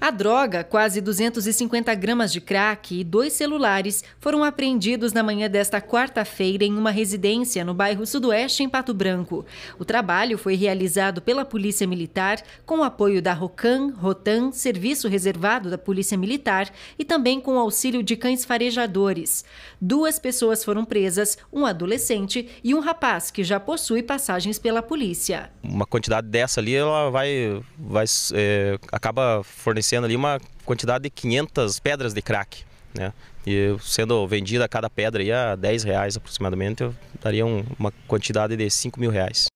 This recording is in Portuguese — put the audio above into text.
A droga, quase 250 gramas de crack e dois celulares foram apreendidos na manhã desta quarta-feira em uma residência no bairro Sudoeste, em Pato Branco. O trabalho foi realizado pela Polícia Militar com o apoio da ROCAN, ROTAN, Serviço Reservado da Polícia Militar e também com o auxílio de cães farejadores. Duas pessoas foram presas, um adolescente e um rapaz que já possui passagens pela polícia. Uma quantidade dessa ali, ela vai, vai é, acaba fornecendo fornecendo ali uma quantidade de 500 pedras de crack. Né? E sendo vendida cada pedra aí a 10 reais aproximadamente, eu daria um, uma quantidade de 5 mil reais.